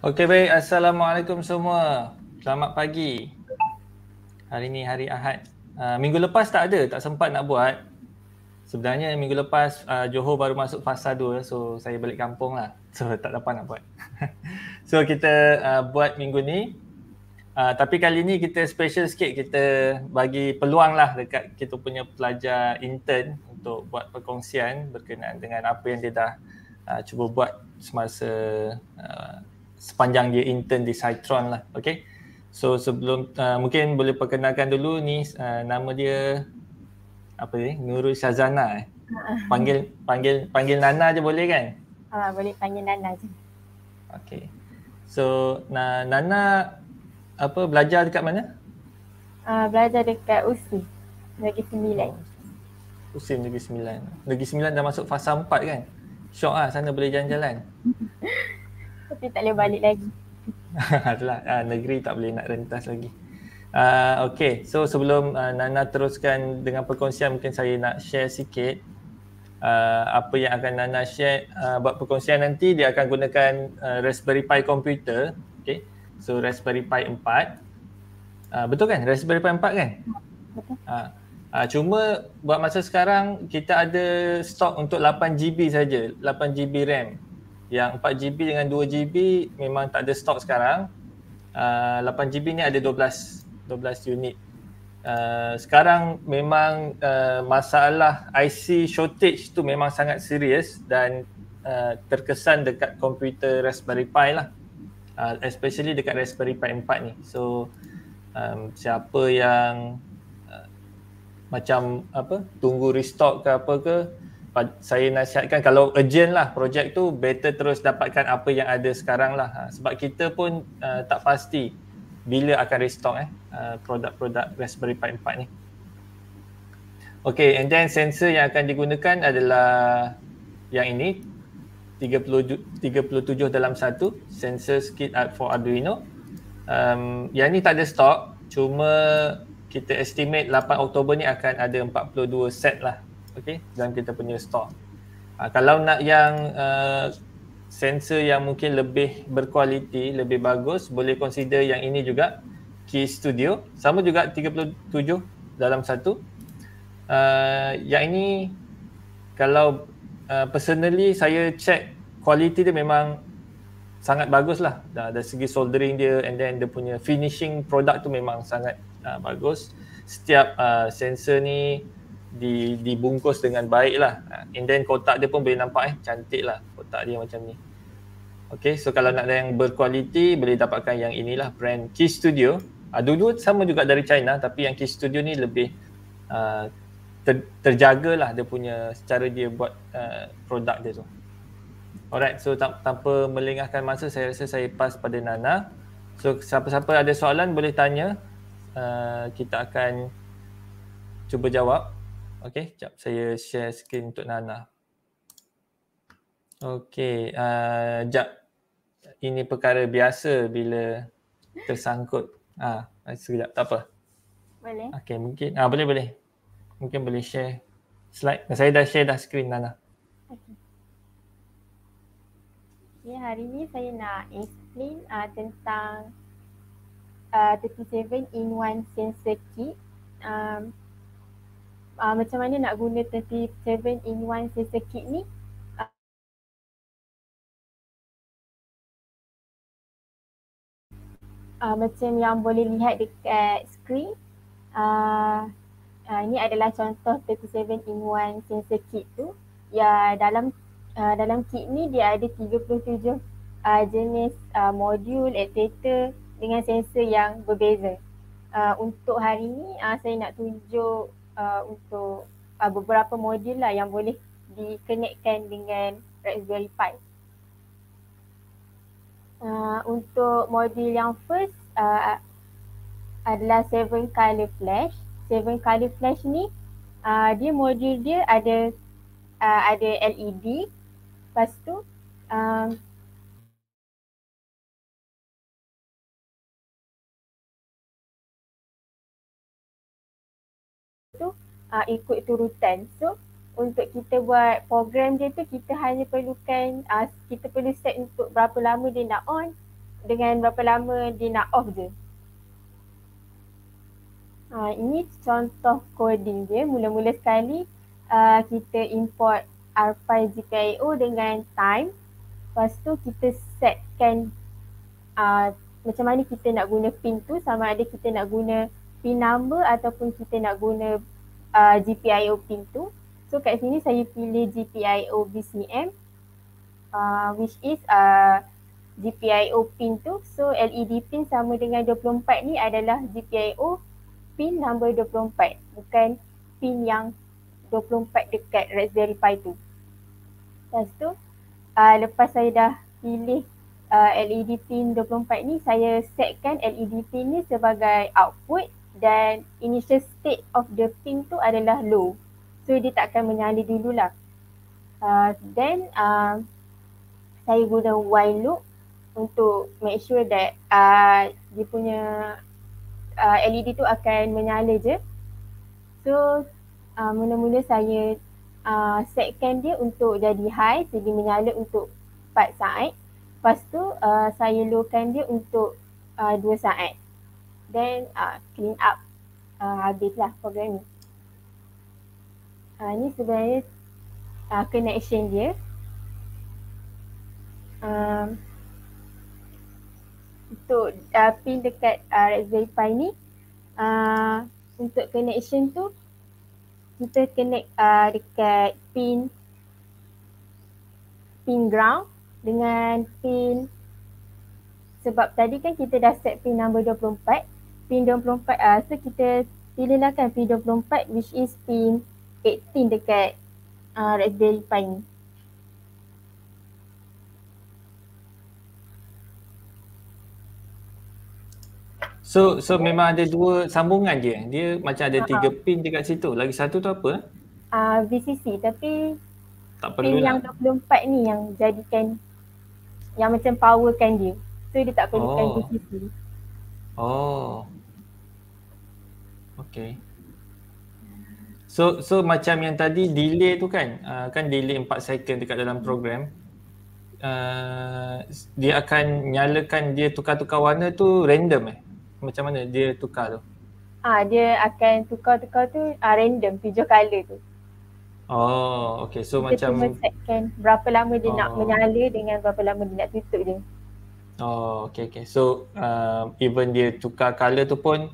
Okey baik, Assalamualaikum semua. Selamat pagi. Hari ini hari Ahad. Uh, minggu lepas tak ada, tak sempat nak buat. Sebenarnya minggu lepas uh, Johor baru masuk fasa 2 so saya balik kampung lah. So tak dapat nak buat. so kita uh, buat minggu ni. Uh, tapi kali ni kita special sikit, kita bagi peluang lah dekat kita punya pelajar intern untuk buat perkongsian berkenaan dengan apa yang dia dah uh, cuba buat semasa uh, sepanjang dia intern di Citron lah. Okay. So sebelum uh, mungkin boleh perkenalkan dulu ni uh, nama dia apa ni? Nurul Syazana. Eh? Panggil panggil panggil Nana je boleh kan? Ah uh, boleh panggil Nana je. Okay. So na Nana apa belajar dekat mana? Uh, belajar dekat USI Negeri Sembilan. Oh, USI Negeri Sembilan. Negeri Sembilan dah masuk fasa 4 kan? Syok ah sana boleh jalan-jalan. tapi tak boleh balik lagi. Itulah uh, negeri tak boleh nak rentas lagi. Uh, okay, so sebelum uh, Nana teruskan dengan perkongsian mungkin saya nak share sikit uh, apa yang akan Nana share uh, buat perkongsian nanti dia akan gunakan uh, Raspberry Pi komputer. Okay, so Raspberry Pi 4. Uh, betul kan? Raspberry Pi 4 kan? Betul. Uh, uh, cuma buat masa sekarang kita ada stok untuk 8GB saja, 8GB RAM yang 4GB dengan 2GB memang tak ada stok sekarang. Uh, ah, 8GB ni ada 12 12 unit. Uh, sekarang memang uh, masalah IC shortage tu memang sangat serius dan uh, terkesan dekat komputer Raspberry Pi lah. Uh, especially dekat Raspberry Pi 4 ni. So um, siapa yang uh, macam apa tunggu restock ke apa ke saya nasihatkan kalau urgent lah projek tu better terus dapatkan apa yang ada sekarang lah ha, sebab kita pun uh, tak pasti bila akan restock eh uh, produk-produk Raspberry Pi 4 ni. Okay and then sensor yang akan digunakan adalah yang ini 30, 37 dalam satu sensor kit for Arduino. Um, yang ni tak ada stock cuma kita estimate 8 Oktober ni akan ada 42 set lah okay, dan kita punya stock. Ha, kalau nak yang uh, sensor yang mungkin lebih berkualiti, lebih bagus, boleh consider yang ini juga Key Studio. Sama juga 37 dalam satu. Uh, yang ini kalau uh, personally saya check kualiti dia memang sangat bagus lah Ada segi soldering dia and then dia punya finishing product tu memang sangat uh, bagus setiap uh, sensor ni di dibungkus dengan baik lah and then kotak dia pun boleh nampak eh cantik lah kotak dia macam ni Okay, so kalau nak ada yang berkualiti boleh dapatkan yang inilah brand Key Studio uh, dulu sama juga dari China tapi yang Key Studio ni lebih uh, ter, terjaga lah dia punya secara dia buat uh, produk dia tu alright so tam- tanpa melengahkan masa saya rasa saya pass pada Nana so siapa-siapa ada soalan boleh tanya uh, kita akan cuba jawab Okay, sekejap saya share screen untuk Nana. Okay, sekejap. Ah, uh, ini perkara biasa bila tersangkut. Ah, uh, sekejap, tak apa. Boleh. Okay, mungkin. Ah, uh, boleh, boleh. Mungkin boleh share slide. Saya dah share dah screen Nana. Okay, ya, hari ni saya nak explain uh, tentang uh, ah, 37 in 1 sensor kit. Um, uh, macam mana nak guna 37 in 1 sensor kit ni Uh, macam yang boleh lihat dekat skrin uh, ah, uh, ini adalah contoh 37 in 1 sensor kit tu ya dalam uh, dalam kit ni dia ada 37 uh, jenis uh, modul actuator dengan sensor yang berbeza uh, untuk hari ni uh, saya nak tunjuk uh, untuk uh, beberapa modul lah yang boleh dikenekkan dengan Raspberry Pi. Uh, untuk modul yang first uh, adalah seven color flash. Seven color flash ni uh, dia modul dia ada uh, ada LED. Lepas tu uh, uh, ikut turutan. So untuk kita buat program dia tu kita hanya perlukan uh, kita perlu set untuk berapa lama dia nak on dengan berapa lama dia nak off je. Ha, ini contoh coding dia. Mula-mula sekali uh, kita import RPI GKIO dengan time. Lepas tu kita setkan uh, macam mana kita nak guna pin tu sama ada kita nak guna pin number ataupun kita nak guna uh, GPIO pintu. So kat sini saya pilih GPIO BCM uh, which is uh, GPIO pin tu. So LED pin sama dengan 24 ni adalah GPIO pin number 24 bukan pin yang 24 dekat Raspberry Pi tu. Lepas tu uh, lepas saya dah pilih uh, LED pin 24 ni saya setkan LED pin ni sebagai output dan initial state of the ping tu adalah low. So dia tak akan menyala dululah. Uh, then uh, saya guna while loop untuk make sure that uh, dia punya uh, LED tu akan menyala je. So uh, mula-mula saya uh, setkan dia untuk jadi high jadi menyala untuk 4 saat. Lepas tu uh, saya lowkan dia untuk uh, 2 saat then uh, clean up uh, habislah program ni. Uh, ni sebenarnya uh, connection dia. Um, untuk uh, pin dekat uh, Raspberry Pi ni, uh, untuk connection tu, kita connect uh, dekat pin pin ground dengan pin sebab tadi kan kita dah set pin number 24 PIN 24 uh, so kita pilihlah kan PIN 24 which is PIN 18 dekat uh, Raspberry Pi ni. So so memang ada dua sambungan je. Dia macam ada tiga uh-huh. pin dekat situ. Lagi satu tu apa? Ah uh, VCC tapi tak perlu yang 24 ni yang jadikan yang macam powerkan dia. So dia tak perlukan oh. VCC. Oh. Okay. So so macam yang tadi delay tu kan, uh, kan delay 4 second dekat dalam program. Uh, dia akan nyalakan dia tukar-tukar warna tu random eh. Macam mana dia tukar tu? Ah uh, dia akan tukar-tukar tu uh, random tujuh kali tu. Oh, okay. So dia macam second berapa lama dia oh. nak menyala dengan berapa lama dia nak tutup je. Oh, okay, okay. So uh, even dia tukar color tu pun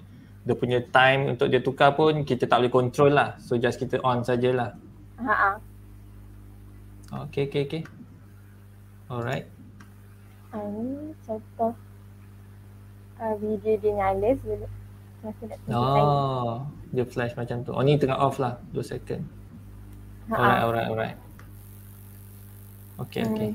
dia punya time untuk dia tukar pun kita tak boleh control lah. So just kita on sajalah. Haa. Okay, okay, okay. Alright. Ini contoh uh, video dia nyala sebelum masa nak tunjuk oh, Dia flash macam tu. Oh ni tengah off lah dua second. Alright, alright, alright. Okay, hmm. okay.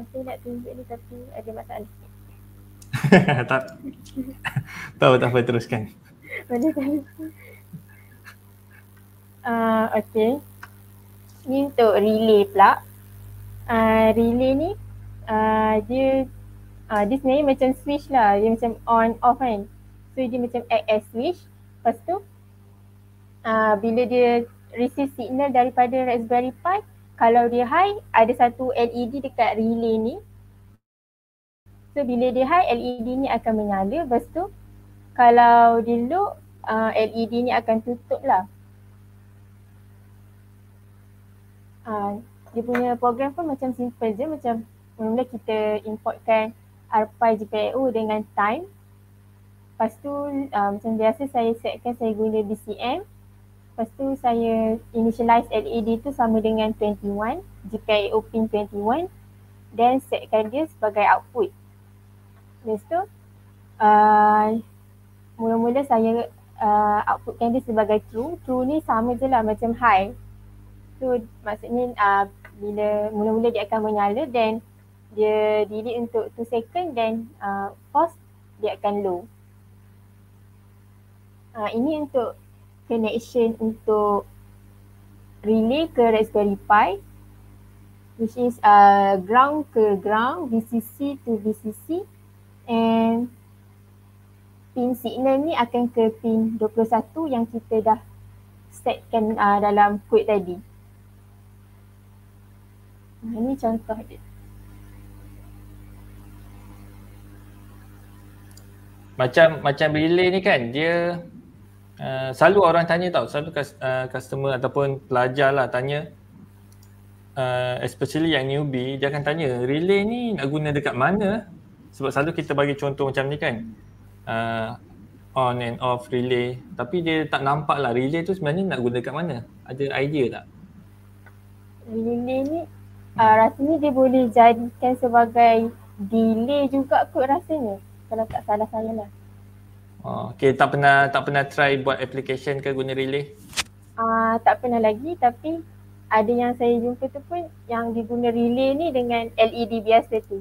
Masih nak tunjuk ni tapi ada masalah sikit. tak. tahu tak apa teruskan. Mana kali Ah okey. Ni untuk relay pula. Uh, relay ni uh, dia uh, dia sebenarnya macam switch lah. Dia macam on off kan. So dia macam act as switch. Lepas tu uh, bila dia receive signal daripada Raspberry Pi kalau dia high ada satu LED dekat relay ni so bila dia high LED ni akan menyala lepas tu kalau dia low uh, ah, LED ni akan tutup lah uh, dia punya program pun macam simple je macam mula kita importkan RPI GPIO dengan time lepas tu uh, macam biasa saya setkan saya guna BCM Lepas tu saya initialize LED tu sama dengan 21 jika pin 21 dan setkan dia sebagai output. Lepas tu uh, mula-mula saya uh, outputkan dia sebagai true. True ni sama je lah macam high. So maksudnya uh, bila mula-mula dia akan menyala dan dia delete untuk 2 second dan uh, pause dia akan low. Uh, ini untuk connection untuk relay ke Raspberry Pi which is uh, ground ke ground, VCC to VCC and pin signal ni akan ke pin 21 yang kita dah setkan uh, dalam quote tadi. Nah, ini contoh dia. Macam macam relay ni kan dia uh, selalu orang tanya tau, selalu uh, customer ataupun pelajar lah tanya uh, especially yang newbie, dia akan tanya relay ni nak guna dekat mana? Sebab selalu kita bagi contoh macam ni kan uh, on and off relay, tapi dia tak nampak lah relay tu sebenarnya nak guna dekat mana? Ada idea tak? Relay ni uh, rasanya dia boleh jadikan sebagai delay juga kot rasanya kalau tak salah saya lah Ah, okay, tak pernah tak pernah try buat application ke guna relay? Ah, uh, tak pernah lagi tapi ada yang saya jumpa tu pun yang diguna relay ni dengan LED biasa tu.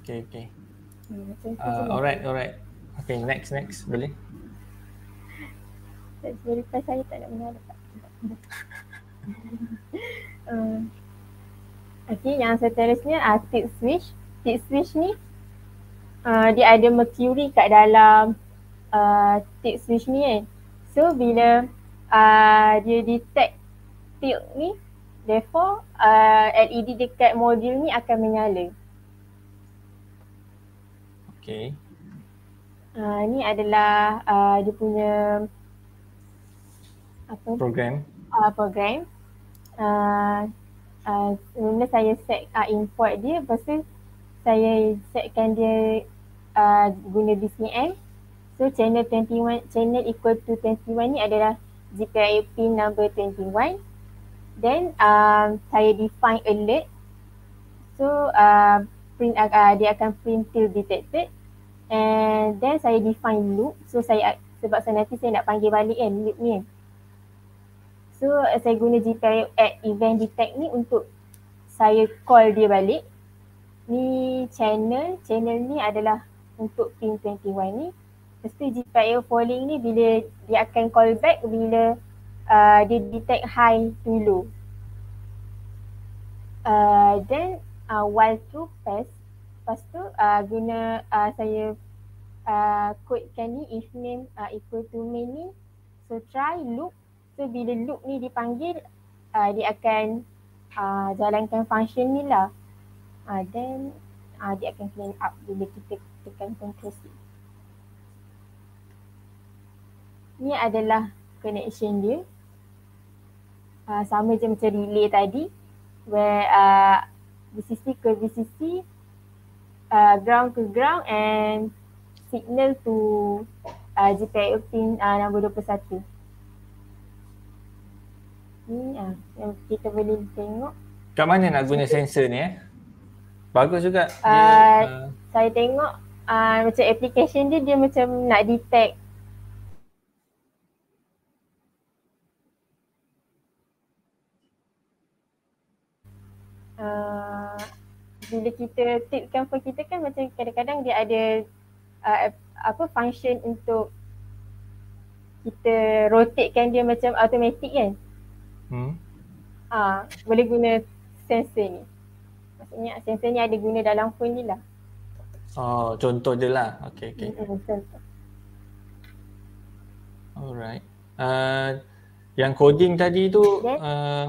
Okay, okay. Hmm, uh, alright, alright. Okay, next, next. Boleh? Tak sebab saya tak nak mengharap. uh, ah, okay, yang seterusnya uh, tip switch. Tip switch ni uh, dia ada mercury kat dalam uh, tilt switch ni kan. So bila uh, dia detect tilt ni, therefore uh, LED dekat modul ni akan menyala. Okay. Uh, ni adalah uh, dia punya apa? Program. Uh, program. Uh, uh, sebelum saya set uh, import dia, lepas tu saya setkan dia uh, guna BCM. So channel 21, channel equal to 21 ni adalah GPIO pin number 21. Then um, saya define alert. So uh, print uh, uh, dia akan print till detected. And then saya define loop. So saya sebab saya nanti saya nak panggil balik kan loop ni. Kan. So saya guna GPIO at event detect ni untuk saya call dia balik ni channel, channel ni adalah untuk team 21 ni. Mesti GPIO falling ni bila dia akan call back bila uh, dia detect high dulu. Uh, then uh, while through pass, lepas tu uh, guna uh, saya uh, kodkan ni if name uh, equal to main ni. So try loop. So bila loop ni dipanggil uh, dia akan uh, jalankan function ni lah uh, then uh, dia akan clean up bila kita tekan control C. Ini adalah connection dia. Uh, sama je macam relay tadi where uh, VCC ke VCC, uh, ground ke ground and signal to uh, GPIO pin uh, nombor 21. Ni uh, yang kita boleh tengok. Kat mana nak guna sensor ni eh? Bagus juga. Uh, yeah. Uh, saya tengok uh, macam aplikasi dia, dia macam nak detect Uh, bila kita tipkan phone kita kan macam kadang-kadang dia ada uh, apa function untuk kita rotate kan dia macam automatic kan. Hmm. Ah, uh, boleh guna sensing ni maksudnya sensor ni ada guna dalam phone ni lah. Oh, contoh je lah. Okay, okay. Mm-hmm, Alright. Uh, yang coding tadi tu, yes. uh,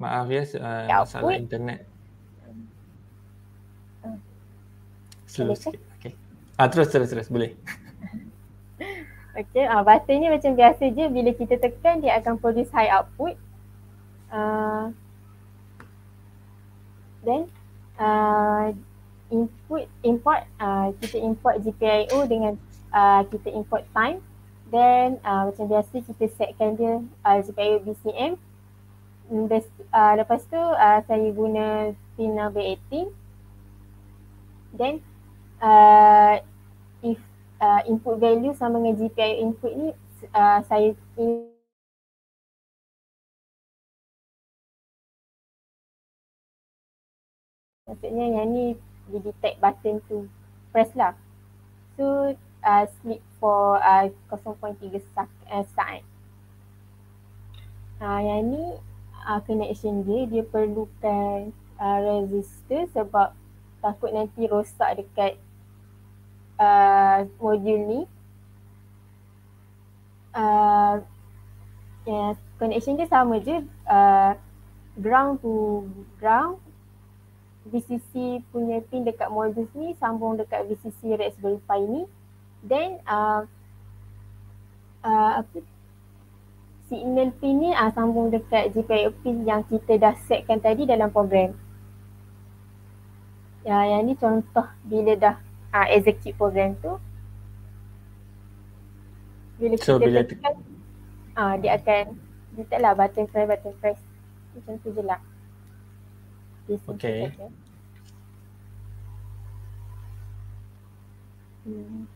Maaf uh, ya, uh, masalah internet. Ah. Slow sikit. Okay. Ah, terus, terus, terus. Boleh. Okay, uh, ah, button ni macam biasa je bila kita tekan dia akan produce high output. Uh, then uh, input import uh, kita import GPIO dengan uh, kita import time then uh, macam biasa kita setkan dia uh, GPIO BCM Bes, uh, lepas tu uh, saya guna pin B18 then uh, uh, input value sama dengan GPIO input ni uh, saya in- maksudnya yang ni di detect button tu press lah tu uh, sleep for uh, 0.3 sak- uh, saat uh, yang ni uh, connection dia dia perlukan uh, resistor sebab takut nanti rosak dekat uh, modul ni uh, yeah, connection dia sama je uh, ground to ground VCC punya pin dekat modul ni sambung dekat VCC Raspberry Pi ni then uh, uh, apa signal pin ni uh, sambung dekat GPIO pin yang kita dah setkan tadi dalam program Ya, yang ni contoh bila dah uh, execute program tu bila kita so, bila tekan te- uh, ah, dia akan kita lah button press button press macam tu je lah okay. okay. Hmm.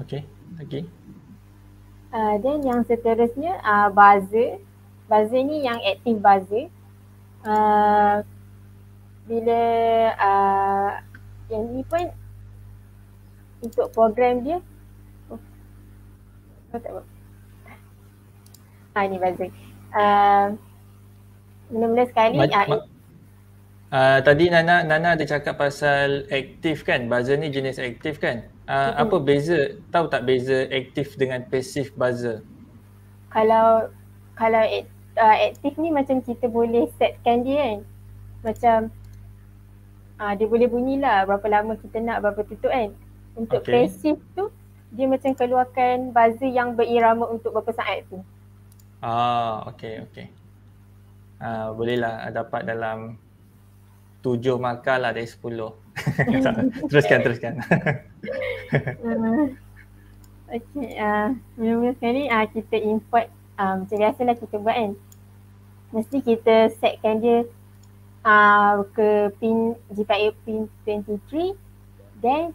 Okay, lagi. Okay. Uh, yang seterusnya uh, buzzer. Buzzer ni yang active buzzer. Uh, bila uh, yang ni pun untuk program dia. Oh. Tak apa. Ah, ha ni buzzer. Uh, ah, mula-mula sekali ma- uh, uh, tadi Nana Nana ada cakap pasal aktif kan? Buzzer ni jenis aktif kan? Uh, mm-hmm. apa beza tahu tak beza aktif dengan pasif buzzer? Kalau kalau uh, aktif ni macam kita boleh setkan dia kan? Macam Ha, dia boleh bunyilah berapa lama kita nak berapa tutup kan untuk okay. pasif tu dia macam keluarkan buzzer yang berirama untuk beberapa saat tu. Ah, okey okey. Ah, uh, bolehlah dapat dalam tujuh markah lah dari sepuluh. teruskan teruskan. uh, okey, ah, uh, mula sekali ah uh, kita import um, macam biasalah kita buat kan. Mesti kita setkan dia uh, ke pin GPIO pin 23 then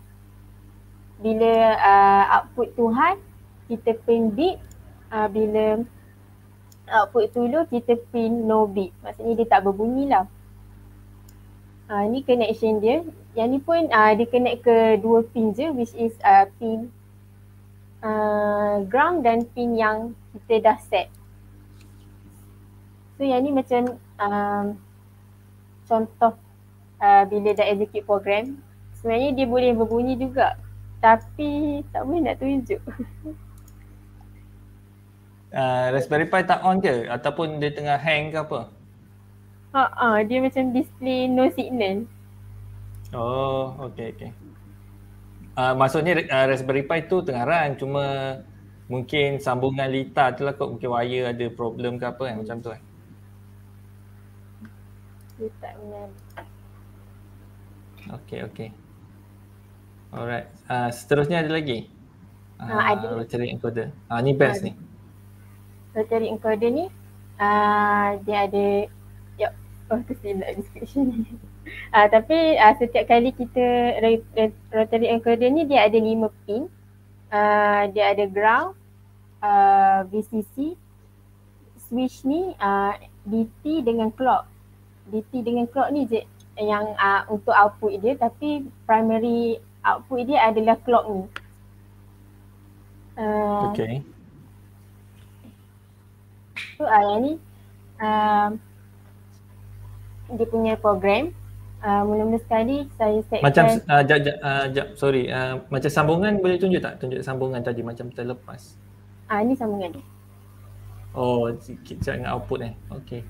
bila uh, output high, kita pin bit uh, bila output tu low, kita pin no bit maksudnya dia tak berbunyi lah uh, ni connection dia yang ni pun uh, dia connect ke dua pin je which is uh, pin uh, ground dan pin yang kita dah set so yang ni macam um, contoh uh, bila dah execute program sebenarnya dia boleh berbunyi juga tapi tak boleh nak tunjuk. Uh, Raspberry Pi tak on ke ataupun dia tengah hang ke apa? Ha ah, uh, dia macam display no signal. Oh, okey okey. Uh, ah, maksudnya uh, Raspberry Pi tu tengah run cuma mungkin sambungan litar tu lah kot mungkin wire ada problem ke apa kan macam tu kan. Dia tak Alright. Uh, seterusnya ada lagi? Uh, uh, ada. Rotary ah, encoder. Uh, ni best uh, ni. Rotary encoder ni uh, dia ada yep. Oh, kesilap description ni. Uh, tapi uh, setiap kali kita rotary encoder ni dia ada lima pin. Uh, dia ada ground, uh, VCC, switch ni uh, DT dengan clock. DT dengan clock ni je yang uh, untuk output dia tapi primary output dia adalah clock ni. Uh, okay. So uh, ni uh, dia punya program uh, mula-mula sekali saya set macam uh, jap, jap, uh, jap, sorry uh, macam sambungan boleh tunjuk tak tunjuk sambungan tadi macam terlepas ah uh, ni sambungan ni oh sikit cak dengan output eh okey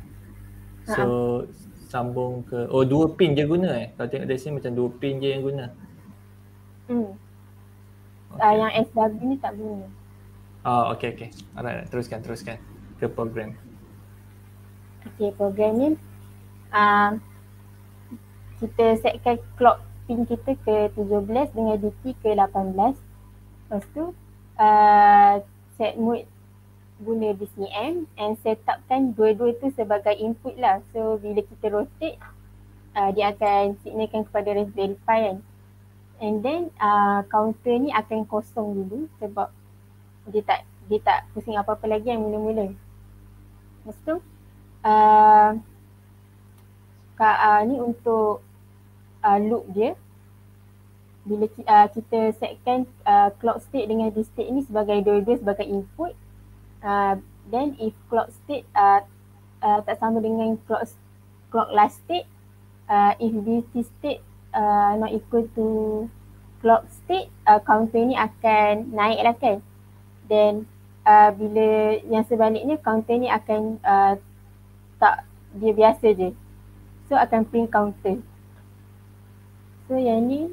so uh-huh. sambung ke oh dua pin je guna eh kalau tengok dari sini macam dua pin je yang guna Hmm. Ah, okay. Uh, yang SW ni tak bunyi. Ah, oh, okay, okay. Alright, teruskan, teruskan ke program. Okay, program ni uh, kita setkan clock pin kita ke 17 dengan DT ke 18. Lepas tu uh, set mood guna BCM and setupkan dua-dua tu sebagai input lah. So bila kita rotate uh, dia akan signalkan kepada Raspberry Pi kan and then uh, counter ni akan kosong dulu sebab dia tak dia tak pusing apa-apa lagi yang mula-mula. Lepas tu uh, uh, ni untuk uh, loop dia bila ki, uh, kita setkan uh, clock state dengan this state ni sebagai dua-dua sebagai input uh, then if clock state uh, uh, tak sama dengan clock clock last state uh, if this state uh, not equal to clock state uh, counter ni akan naik lah kan then uh, bila yang sebaliknya counter ni akan uh, tak dia biasa je so akan print counter so yang ni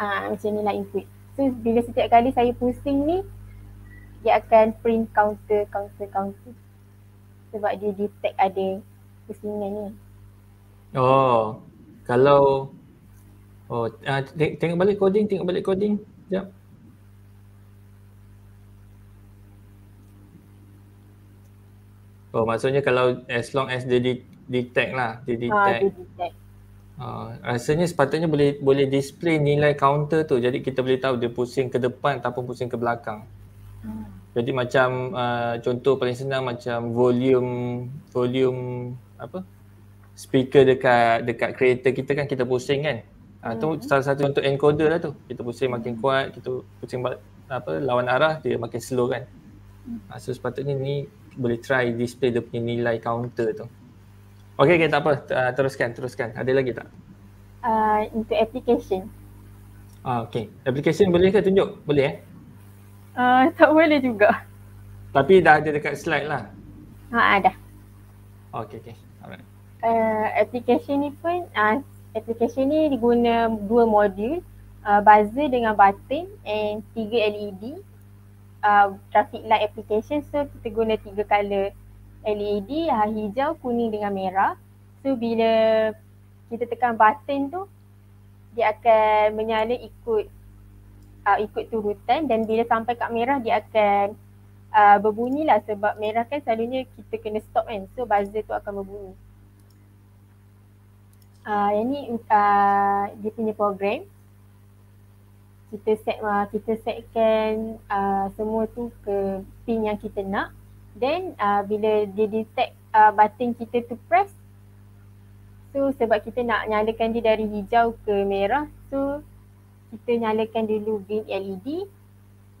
uh, macam ni lah input so bila setiap kali saya pusing ni dia akan print counter counter counter sebab dia detect ada pusingan ni oh kalau oh uh, ah, tengok, tengok balik coding tengok balik coding jap oh maksudnya kalau as long as dia di, detect lah dia ah, detect, ha, dia detect. Uh, rasanya sepatutnya boleh boleh display nilai counter tu jadi kita boleh tahu dia pusing ke depan ataupun pusing ke belakang hmm. jadi macam uh, contoh paling senang macam volume volume apa speaker dekat dekat creator kita kan kita pusing kan. Ah uh, hmm. salah satu untuk encoder lah tu. Kita pusing makin mm-hmm. kuat, kita pusing apa lawan arah dia makin slow kan. Mm-hmm. Ah uh, so sepatutnya ni boleh try display dia punya nilai counter tu. Okay, okay tak apa. Ah, teruskan, teruskan. Ada lagi tak? Ah uh, application. Ah okay. Application boleh ke tunjuk? Boleh eh? uh, tak boleh juga. Tapi dah ada dekat slide lah. uh, ada. Okay, okay uh, application ni pun uh, application ni diguna dua modul uh, buzzer dengan button and tiga LED uh, ah, traffic light application so kita guna tiga color LED uh, hijau, kuning dengan merah so bila kita tekan button tu dia akan menyala ikut uh, ikut turutan dan bila sampai kat merah dia akan Uh, berbunyi lah sebab merah kan selalunya kita kena stop kan so buzzer tu akan berbunyi uh, yang ni uh, dia punya program kita set uh, kita setkan uh, semua tu ke pin yang kita nak then uh, bila dia detect uh, button kita tu press tu sebab kita nak nyalakan dia dari hijau ke merah tu kita nyalakan dulu green LED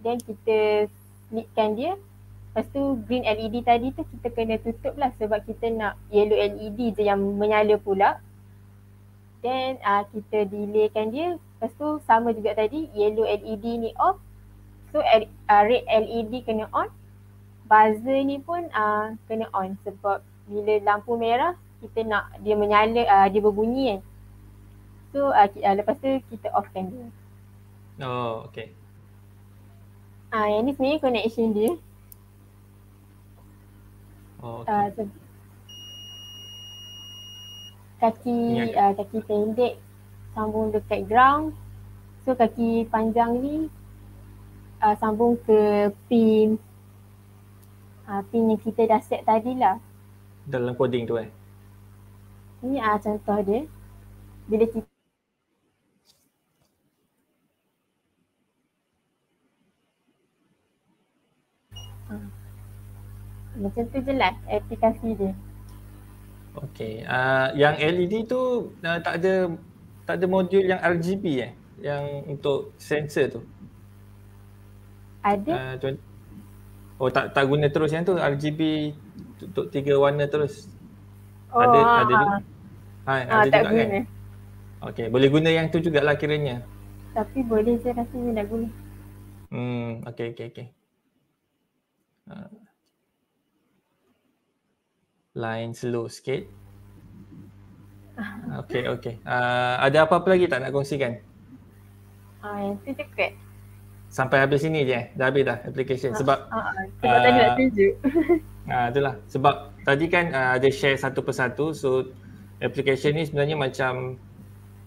then kita flipkan dia lepas tu green LED tadi tu kita kena tutup lah sebab kita nak yellow LED je yang menyala pula then uh, kita delaykan dia lepas tu sama juga tadi yellow LED ni off so uh, red LED kena on buzzer ni pun uh, kena on sebab bila lampu merah kita nak dia menyala uh, dia berbunyi kan so uh, uh, lepas tu kita offkan dia oh okay Ah, uh, yang ni sebenarnya connection dia. Oh, ah, okay. uh, kaki uh, kaki pendek sambung dekat ground so kaki panjang ni uh, sambung ke pin uh, pin yang kita dah set tadi lah dalam coding tu eh ni uh, contoh dia bila kita ah. Macam tu je lah aplikasi dia. Okey. Uh, yang LED tu uh, tak ada tak ada modul yang RGB eh yang untuk sensor tu. Ada. Uh, oh tak tak guna terus yang tu RGB untuk tiga warna terus. Oh, ada ada juga. Ha, ha ada tak juga guna. kan. Okey, boleh guna yang tu jugalah kiranya. Tapi boleh je rasanya nak guna. Hmm, okey okey okey. Uh line slow sikit. Ah. Okay, okay. Uh, ada apa-apa lagi tak nak kongsikan? Uh, ah, itu cukup. Sampai habis sini je. Eh? Dah habis dah application. Sebab... Uh, uh, sebab uh, tadi nak tunjuk. Uh, itulah. Sebab tadi kan uh, ada share satu persatu. So, application ni sebenarnya macam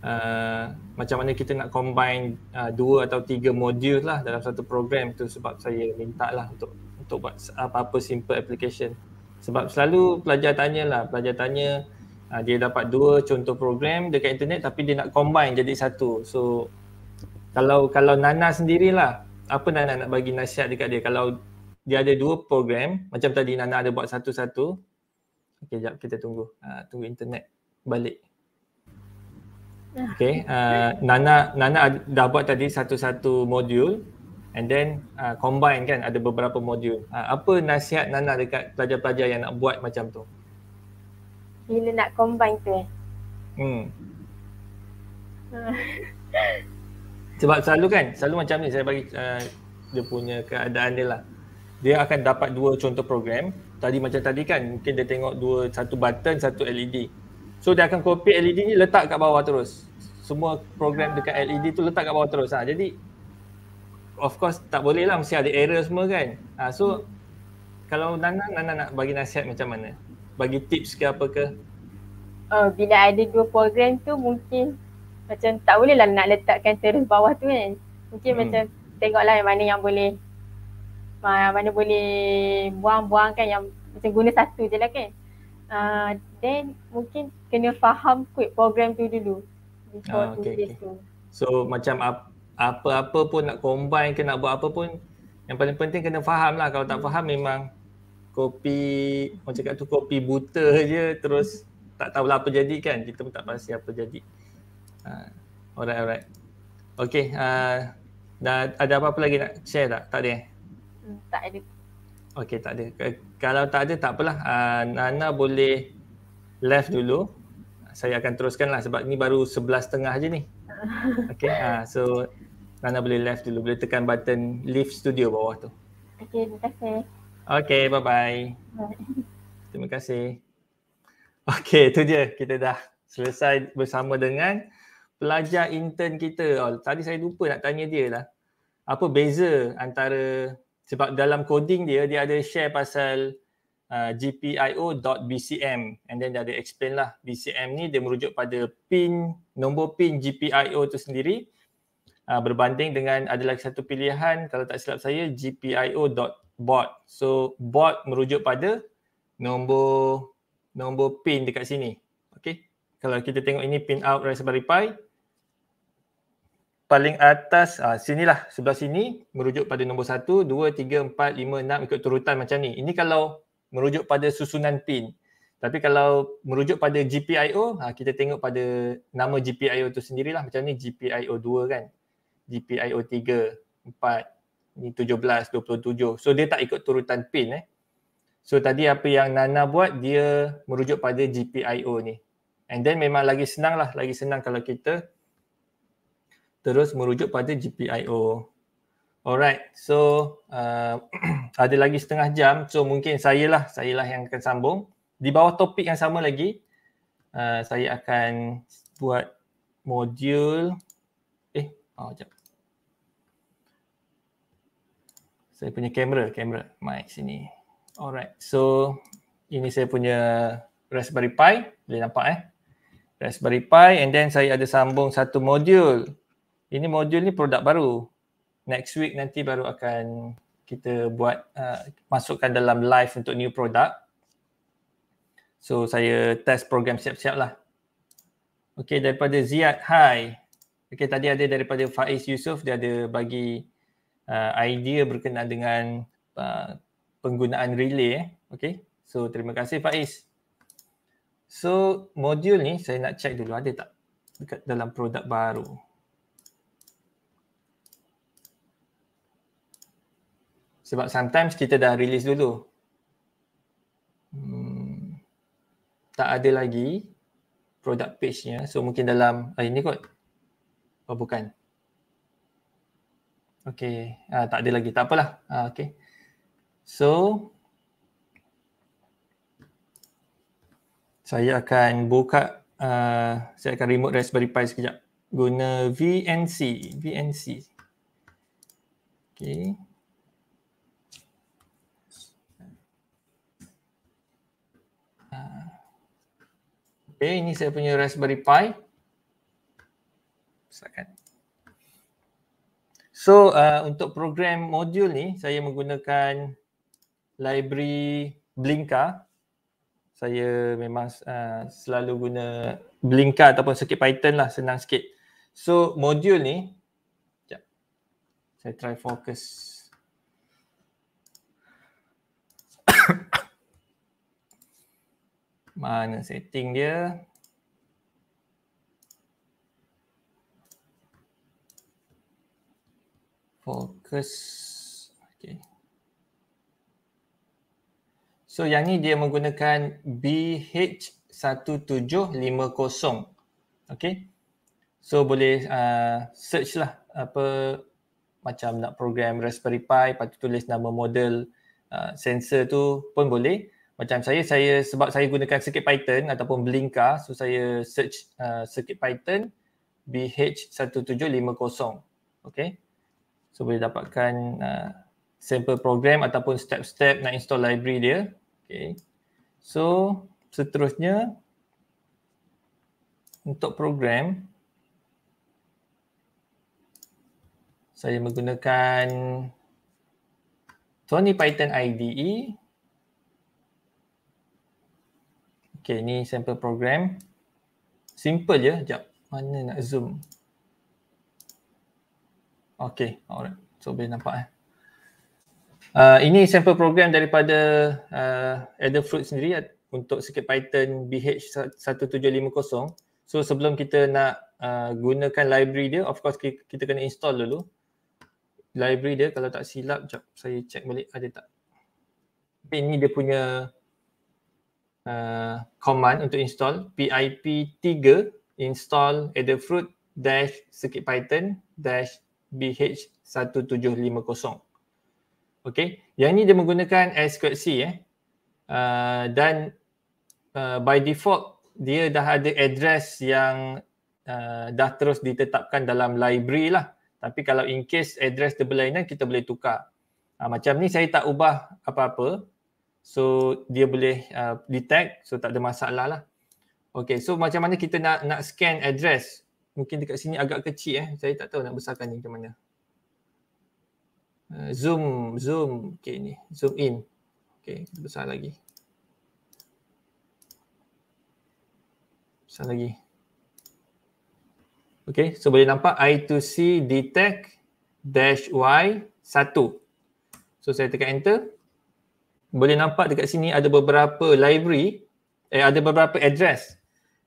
uh, macam mana kita nak combine uh, dua atau tiga modul lah dalam satu program tu sebab saya minta lah untuk untuk buat apa-apa simple application. Sebab selalu pelajar tanya lah, pelajar tanya uh, dia dapat dua contoh program dekat internet tapi dia nak combine jadi satu. So kalau kalau Nana sendirilah, apa Nana nak bagi nasihat dekat dia kalau dia ada dua program, macam tadi Nana ada buat satu-satu. Okey, jap kita tunggu. Uh, tunggu internet balik. Okay, uh, ah, Nana Nana dah buat tadi satu-satu modul and then uh, combine kan ada beberapa modul. Uh, apa nasihat Nana dekat pelajar-pelajar yang nak buat macam tu? Bila nak combine tu eh? Hmm. Sebab selalu kan, selalu macam ni saya bagi uh, dia punya keadaan dia lah. Dia akan dapat dua contoh program. Tadi macam tadi kan, mungkin dia tengok dua, satu button, satu LED. So dia akan copy LED ni letak kat bawah terus. Semua program dekat LED tu letak kat bawah terus. Ha. Jadi of course tak boleh lah mesti ada error semua kan uh, so hmm. kalau Nana, Nana nak bagi nasihat macam mana bagi tips ke apa ke uh, bila ada dua program tu mungkin macam tak boleh lah nak letakkan terus bawah tu kan mungkin hmm. macam tengoklah yang mana yang boleh ah, mana boleh buang-buang kan yang macam guna satu je lah kan uh, then mungkin kena faham quick program tu dulu ah, okay, okay. so macam apa apa-apa pun nak combine ke nak buat apa pun yang paling penting kena faham lah kalau tak hmm. faham memang kopi orang cakap tu kopi buta je terus tak tahu lah apa jadi kan kita pun tak pasti apa jadi uh, alright alright okay uh, ha, dah, ada apa-apa lagi nak share tak? tak ada eh? Hmm, tak ada okay tak ada kalau tak ada tak apalah uh, Nana boleh left dulu saya akan teruskan lah sebab ni baru sebelas tengah je ni Okay, uh, so Rana boleh live dulu. Boleh tekan button leave studio bawah tu. Okay, terima kasih. Okay, bye-bye. Bye. Terima kasih. Okay, tu dia. Kita dah selesai bersama dengan pelajar intern kita. Oh, tadi saya lupa nak tanya dia lah. Apa beza antara sebab dalam coding dia, dia ada share pasal uh, GPIO.BCM and then dia ada explain lah BCM ni dia merujuk pada pin, nombor pin GPIO tu sendiri Ah, berbanding dengan ada lagi satu pilihan kalau tak silap saya gpio.bot. So bot merujuk pada nombor nombor pin dekat sini. Okey. Kalau kita tengok ini pin out Raspberry Pi paling atas ah, sinilah sebelah sini merujuk pada nombor 1 2 3 4 5 6 ikut turutan macam ni. Ini kalau merujuk pada susunan pin. Tapi kalau merujuk pada GPIO, ah, kita tengok pada nama GPIO tu sendirilah macam ni GPIO 2 kan. GPIO 3, 4, ini 17, 27. So dia tak ikut turutan pin eh. So tadi apa yang Nana buat dia merujuk pada GPIO ni. And then memang lagi senang lah, lagi senang kalau kita terus merujuk pada GPIO. Alright, so uh, ada lagi setengah jam. So mungkin saya lah, saya lah yang akan sambung. Di bawah topik yang sama lagi, uh, saya akan buat modul. Eh, oh, jap. saya punya kamera kamera mic sini alright so ini saya punya Raspberry Pi boleh nampak eh Raspberry Pi and then saya ada sambung satu modul ini modul ni produk baru next week nanti baru akan kita buat uh, masukkan dalam live untuk new product so saya test program siap-siap lah Okay daripada Ziad, hi. Okay tadi ada daripada Faiz Yusof, dia ada bagi uh, idea berkenaan dengan uh, penggunaan relay eh. Okay. So terima kasih Faiz. So modul ni saya nak check dulu ada tak dekat dalam produk baru. Sebab sometimes kita dah release dulu. Hmm, tak ada lagi produk page-nya. So mungkin dalam ah, ini kot. Oh bukan. Okay, uh, ah, tak ada lagi. Tak apalah. Uh, ah, okay. So, saya akan buka, uh, saya akan remote Raspberry Pi sekejap. Guna VNC. VNC. Okay. Okay, ini saya punya Raspberry Pi. Besarkan. So uh, untuk program modul ni saya menggunakan library Blinka. Saya memang uh, selalu guna Blinka ataupun sikit Python lah senang sikit. So modul ni jap. Saya try focus. Mana setting dia? focus okay so yang ni dia menggunakan BH1750 okay so boleh uh, search lah apa macam nak program Raspberry Pi patut tulis nama model uh, sensor tu pun boleh macam saya saya sebab saya gunakan circuit python ataupun blinka so saya search uh, circuit python BH1750 okay So boleh dapatkan uh, sample program ataupun step-step nak install library dia. Okay. So seterusnya untuk program saya menggunakan Tony Python IDE. Okay, ni sample program. Simple je. Sekejap, mana nak zoom? Okay, alright. So boleh nampak eh. Uh, ini sample program daripada uh, Adafruit sendiri untuk circuit Python BH1750. So sebelum kita nak uh, gunakan library dia, of course kita kena install dulu. Library dia kalau tak silap, jap saya check balik ada tak. Tapi ini dia punya uh, command untuk install pip3 install adafruit dash Python dash BH1750. Okey, yang ni dia menggunakan S2C eh. Uh, dan uh, by default dia dah ada address yang uh, dah terus ditetapkan dalam library lah. Tapi kalau in case address dia berlainan kita boleh tukar. Uh, macam ni saya tak ubah apa-apa. So dia boleh uh, detect so tak ada masalah lah. Okey, so macam mana kita nak nak scan address? mungkin dekat sini agak kecil eh. Saya tak tahu nak besarkan ni macam mana. Uh, zoom, zoom. Okay ni, zoom in. Okay, besar lagi. Besar lagi. Okay, so boleh nampak I2C detect dash Y 1. So saya tekan enter. Boleh nampak dekat sini ada beberapa library, eh, ada beberapa address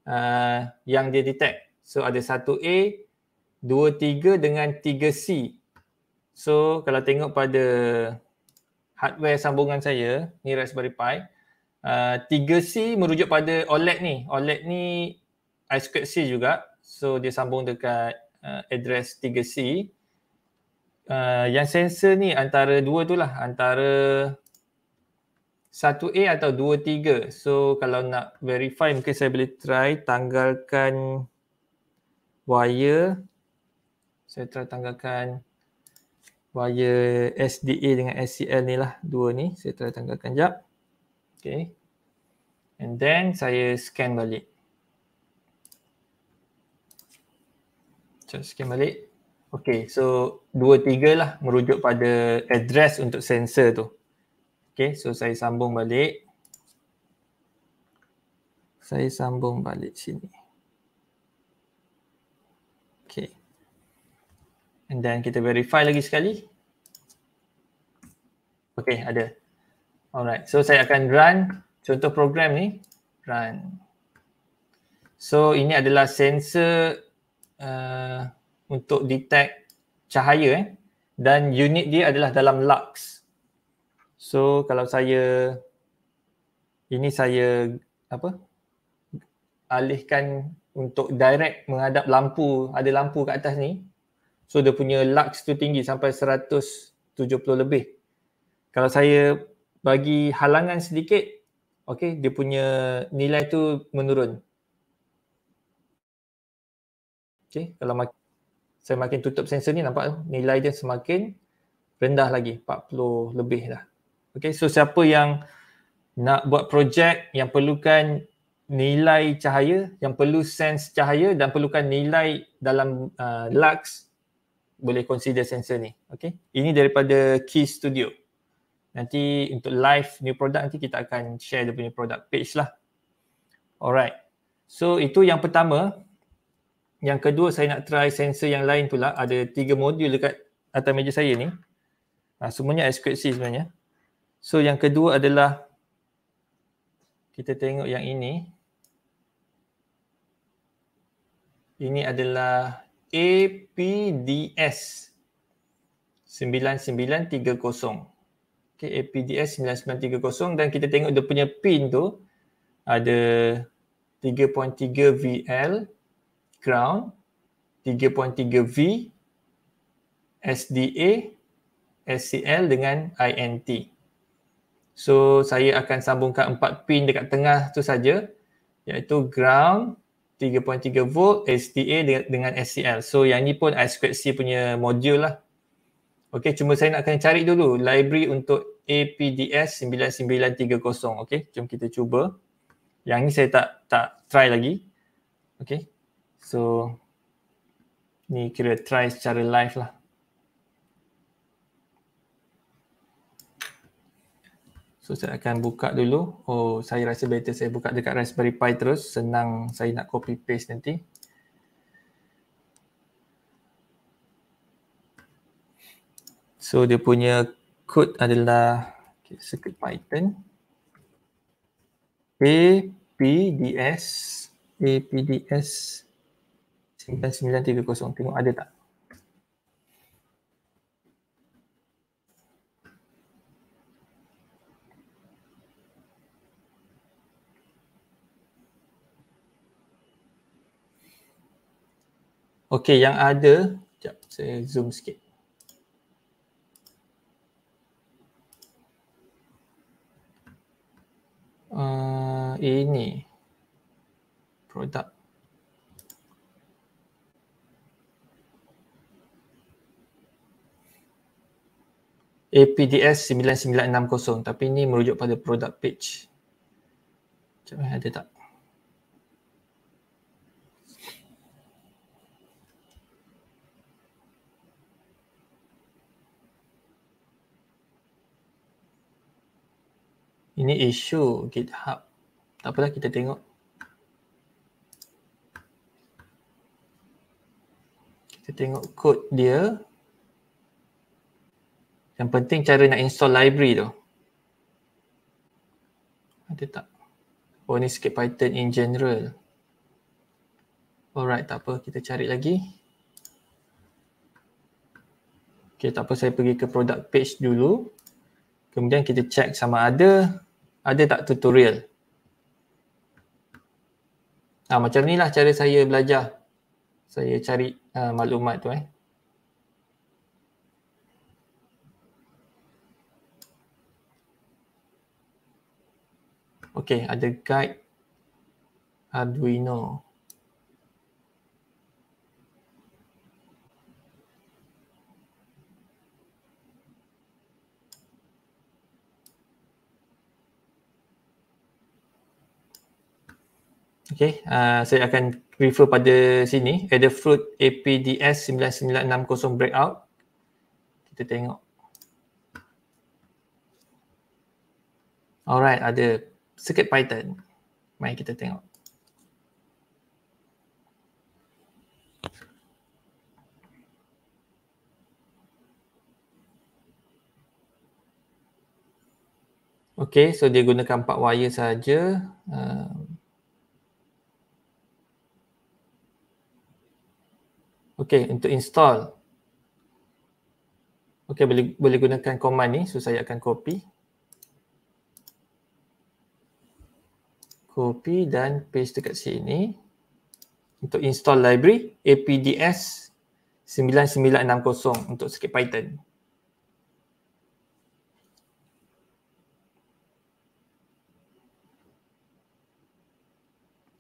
uh, yang dia detect. So ada 1A, 2-3 dengan 3C. So kalau tengok pada hardware sambungan saya, ni Raspberry Pi, uh, 3C merujuk pada OLED ni. OLED ni I2C juga. So dia sambung dekat uh, address 3C. Uh, yang sensor ni antara dua tu lah. Antara 1A atau 2-3. So kalau nak verify mungkin saya boleh try tanggalkan wire saya try tanggalkan wire SDA dengan SCL ni lah dua ni saya try tanggalkan jap okay and then saya scan balik saya scan balik okay so dua tiga lah merujuk pada address untuk sensor tu okay so saya sambung balik saya sambung balik sini and then kita verify lagi sekali okay ada alright so saya akan run contoh program ni run so ini adalah sensor uh, untuk detect cahaya eh dan unit dia adalah dalam lux so kalau saya ini saya apa alihkan untuk direct menghadap lampu ada lampu kat atas ni So dia punya lux tu tinggi sampai 170 lebih. Kalau saya bagi halangan sedikit, okay, dia punya nilai tu menurun. Okay, kalau mak- saya makin tutup sensor ni nampak tu, nilai dia semakin rendah lagi, 40 lebih lah. Okay, so siapa yang nak buat projek yang perlukan nilai cahaya, yang perlu sense cahaya dan perlukan nilai dalam uh, lux, boleh consider sensor ni. Okay. Ini daripada Key Studio. Nanti untuk live new product nanti kita akan share dia punya product page lah. Alright. So itu yang pertama. Yang kedua saya nak try sensor yang lain pula. Ada tiga modul dekat atas meja saya ni. Ha, semuanya S2C sebenarnya. So yang kedua adalah kita tengok yang ini. Ini adalah APDS 9930. Okay, APDS 9930 dan kita tengok dia punya pin tu ada 3.3 VL ground 3.3 V SDA SCL dengan INT. So saya akan sambungkan empat pin dekat tengah tu saja iaitu ground 3.3 3.3 volt SDA dengan, SCL. So yang ni pun I2C punya modul lah. Okay, cuma saya nak kena cari dulu library untuk APDS 9930. Okay, jom kita cuba. Yang ni saya tak tak try lagi. Okay, so ni kira try secara live lah. So saya akan buka dulu. Oh, saya rasa better saya buka dekat Raspberry Pi terus. Senang saya nak copy paste nanti. So dia punya code adalah okay, circuit python. A P D S A P D S 9930. Tengok ada tak? Okey, yang ada, jap saya zoom sikit. Uh, ini produk APDS 9960 tapi ini merujuk pada produk page. Macam eh, ada tak? Ini isu GitHub. Tak apalah kita tengok. Kita tengok kod dia. Yang penting cara nak install library tu. Ada tak? Oh ni sikit Python in general. Alright tak apa kita cari lagi. Okay tak apa saya pergi ke product page dulu. Kemudian kita check sama ada ada tak tutorial? Ha, macam ni lah cara saya belajar. Saya cari uh, maklumat tu eh. Okay, ada guide Arduino. Okay, uh, saya akan refer pada sini, ada Adafruit APDS 9960 Breakout. Kita tengok. Alright, ada sikit Python. Mari kita tengok. Okay, so dia gunakan 4 wire saja. Uh, Okey, untuk install. Okey, boleh boleh gunakan command ni. So saya akan copy. Copy dan paste dekat sini. Untuk install library APDS 9960 untuk sikit Python.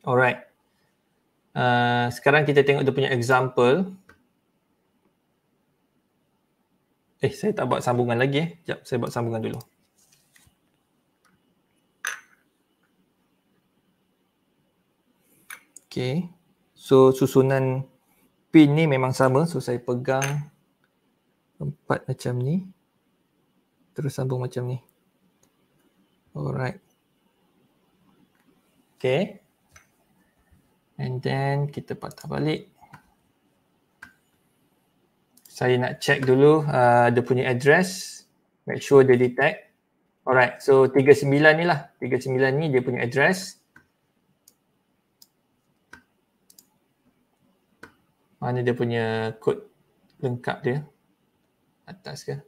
Alright. Uh, sekarang kita tengok dia punya example. Eh, saya tak buat sambungan lagi. Eh. Sekejap, saya buat sambungan dulu. Okay. So, susunan pin ni memang sama. So, saya pegang empat macam ni. Terus sambung macam ni. Alright. Okay and then kita patah balik saya nak check dulu uh, dia punya address make sure dia detect alright so 39 ni lah 39 ni dia punya address mana dia punya kod lengkap dia atas ke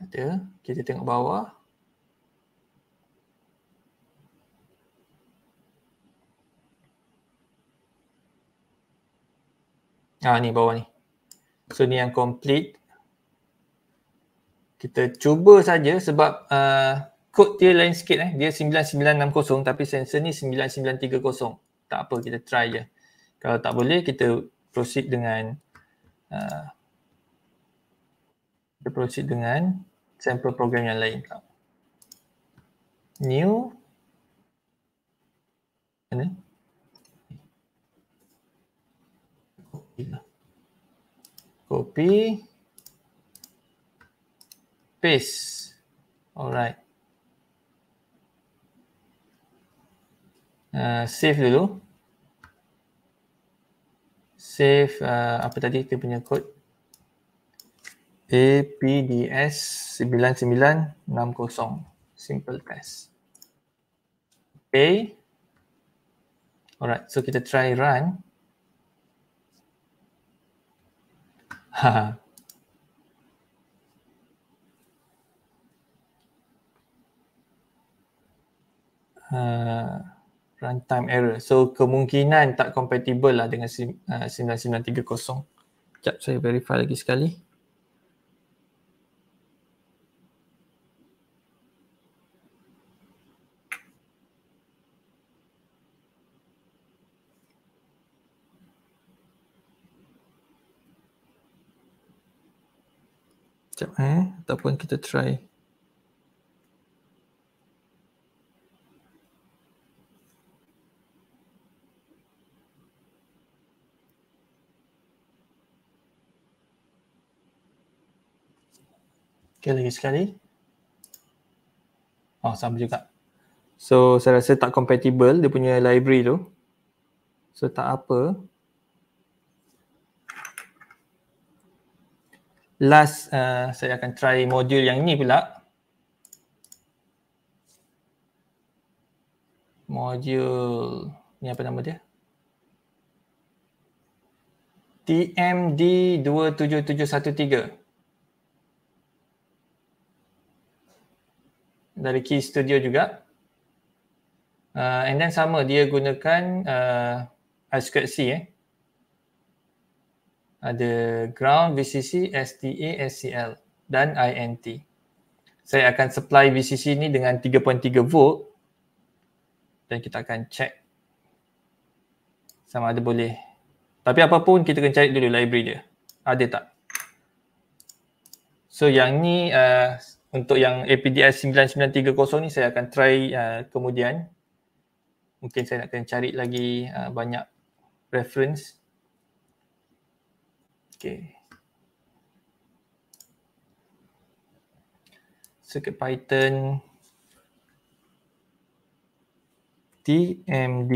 ada. Kita tengok bawah. Ah ni bawah ni. So ni yang complete. Kita cuba saja sebab uh, kod dia lain sikit eh. Dia 9960 tapi sensor ni 9930. Tak apa kita try je. Kalau tak boleh kita proceed dengan uh, kita proceed dengan sample program yang lain tak. New. Mana? Copy. Lah. Copy. Paste. Alright. Uh, save dulu. Save uh, apa tadi kita punya code. APDS 9960 simple test. Okay. Alright, so kita try run. uh, runtime error. So kemungkinan tak compatible lah dengan uh, 9930. Sekejap saya verify lagi sekali. Sekejap eh. Ataupun kita try. Okay, lagi sekali. Oh, sama juga. So, saya rasa tak compatible dia punya library tu. So, tak apa. last uh, saya akan try modul yang ni pula modul ni apa nama dia TMD27713 dari Key Studio juga uh, and then sama dia gunakan uh, I2C eh ada ground, VCC, STA, SCL dan INT. Saya akan supply VCC ni dengan 3.3 volt dan kita akan check sama ada boleh. Tapi apa pun kita kena cari dulu library dia. Ada tak? So yang ni uh, untuk yang APDS 9930 ni saya akan try uh, kemudian. Mungkin saya nak kena cari lagi uh, banyak reference. Okay. Circuit Python TMD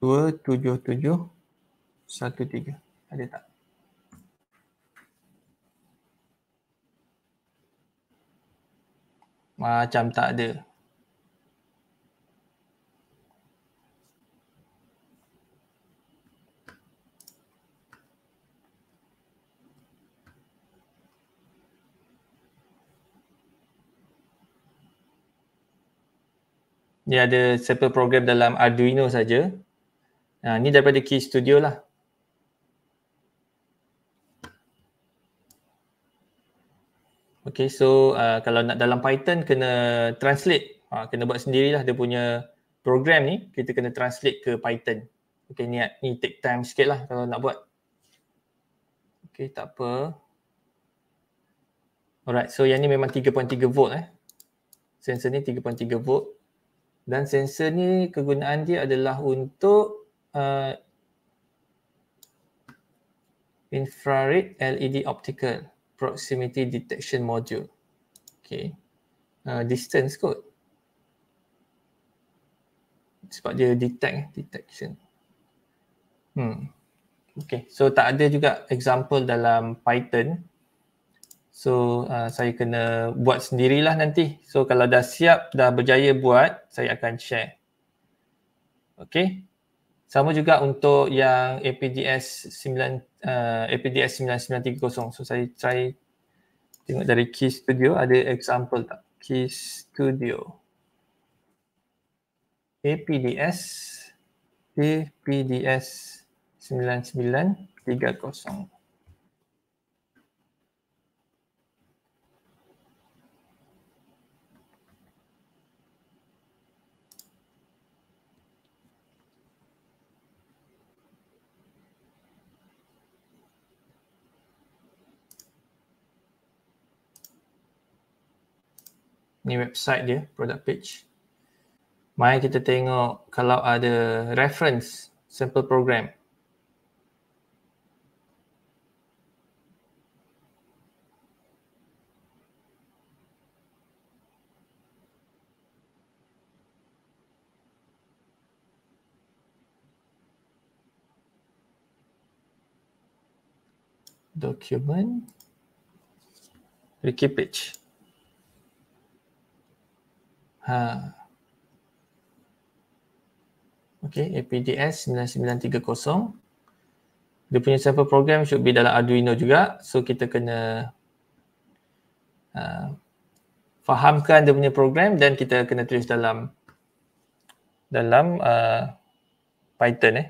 27713. Ada tak? Macam tak ada. dia ada separate program dalam Arduino saja. Ha, ni daripada Key Studio lah. Okay, so uh, kalau nak dalam Python, kena translate. Ha, kena buat sendirilah dia punya program ni. Kita kena translate ke Python. Okay, ni, ni take time sikit lah kalau nak buat. Okay, tak apa. Alright, so yang ni memang 3.3 volt eh. Sensor ni 3.3 volt dan sensor ni kegunaan dia adalah untuk uh, infrared LED optical proximity detection module. Okay. Uh, distance kot. Sebab dia detect, detection. Hmm. Okay, so tak ada juga example dalam Python So uh, saya kena buat sendirilah nanti. So kalau dah siap, dah berjaya buat, saya akan share. Okay. Sama juga untuk yang APDS 9 uh, APDS 9930. So saya try tengok dari Key Studio ada example tak? Key Studio. APDS APDS 9930. ni website dia product page mai kita tengok kalau ada reference sample program dokumen, Ricky page Ha. Okay, APDS 9930. Dia punya sample program should be dalam Arduino juga. So kita kena uh, fahamkan dia punya program dan kita kena tulis dalam dalam uh, Python eh.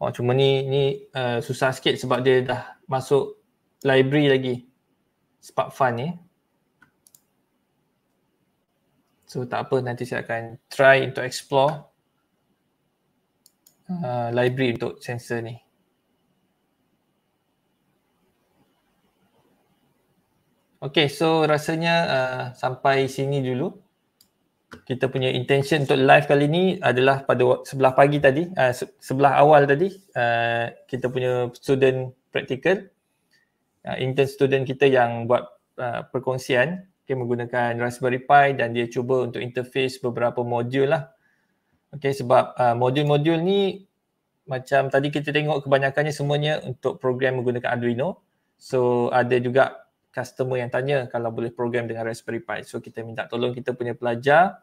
Oh, cuma ni ni uh, susah sikit sebab dia dah masuk library lagi. Spark fun ni. Eh. So tak apa nanti saya akan try untuk explore hmm. uh, library untuk sensor ni. Okay, so rasanya uh, sampai sini dulu. Kita punya intention untuk live kali ni adalah pada sebelah pagi tadi, uh, sebelah awal tadi, uh, kita punya student practical, uh, intern student kita yang buat uh, perkongsian okay, menggunakan Raspberry Pi dan dia cuba untuk interface beberapa modul lah. Okay, sebab uh, modul-modul ni macam tadi kita tengok kebanyakannya semuanya untuk program menggunakan Arduino. So ada juga customer yang tanya kalau boleh program dengan Raspberry Pi. So kita minta tolong kita punya pelajar,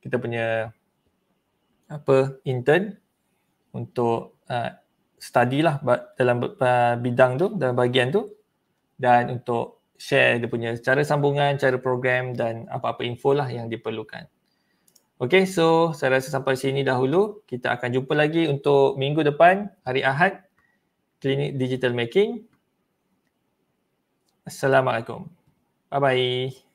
kita punya apa intern untuk uh, study lah dalam uh, bidang tu, dalam bahagian tu dan untuk share dia punya cara sambungan, cara program dan apa-apa info lah yang diperlukan. Okay, so saya rasa sampai sini dahulu. Kita akan jumpa lagi untuk minggu depan, hari Ahad, Klinik Digital Making. Assalamualaikum. Bye-bye.